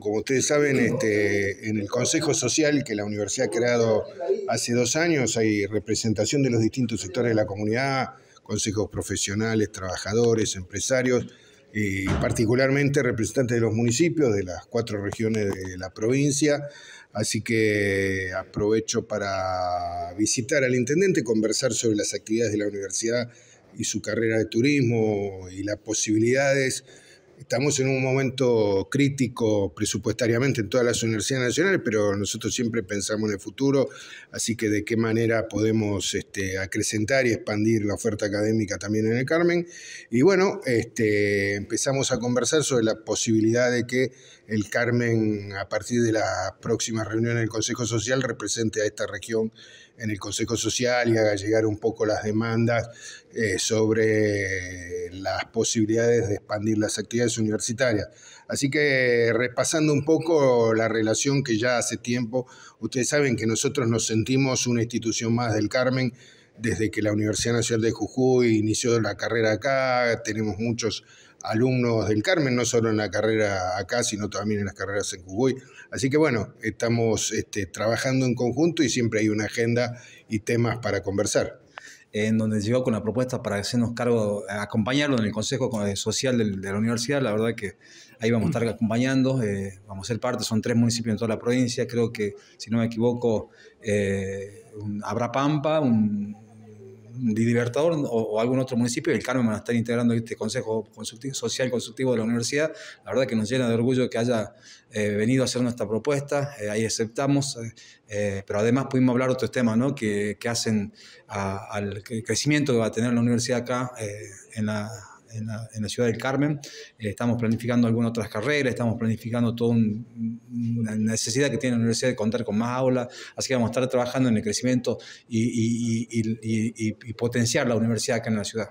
Como ustedes saben, este, en el Consejo Social que la universidad ha creado hace dos años hay representación de los distintos sectores de la comunidad, consejos profesionales, trabajadores, empresarios y particularmente representantes de los municipios de las cuatro regiones de la provincia. Así que aprovecho para visitar al intendente, conversar sobre las actividades de la universidad y su carrera de turismo y las posibilidades Estamos en un momento crítico presupuestariamente en todas las universidades nacionales, pero nosotros siempre pensamos en el futuro, así que de qué manera podemos este, acrecentar y expandir la oferta académica también en el Carmen. Y bueno, este, empezamos a conversar sobre la posibilidad de que el Carmen, a partir de la próxima reunión del Consejo Social, represente a esta región en el Consejo Social y haga llegar un poco las demandas eh, sobre las posibilidades de expandir las actividades Universitaria, universitarias. Así que repasando un poco la relación que ya hace tiempo, ustedes saben que nosotros nos sentimos una institución más del Carmen desde que la Universidad Nacional de Jujuy inició la carrera acá, tenemos muchos alumnos del Carmen, no solo en la carrera acá, sino también en las carreras en Jujuy. Así que bueno, estamos este, trabajando en conjunto y siempre hay una agenda y temas para conversar en donde llegó con la propuesta para hacernos cargo, acompañarlo en el Consejo eh, Social de la Universidad. La verdad que ahí vamos a estar acompañando, eh, vamos a ser parte, son tres municipios en toda la provincia, creo que, si no me equivoco, eh, habrá Pampa, un de Libertador o, algún otro municipio, el Carmen van a estar integrando este Consejo consultivo, Social Consultivo de la Universidad. La verdad que nos llena de orgullo que haya eh, venido a hacer nuestra propuesta, eh, ahí aceptamos, eh, pero además pudimos hablar otros temas que, hacen al crecimiento que va a tener la universidad acá en la en la, ciudad del Carmen. Eh, estamos planificando algunas otras carreras, estamos planificando toda una necesidad que tiene la universidad de contar con más aulas, así que vamos a estar trabajando en el crecimiento y, y potenciar la universidad acá en la ciudad.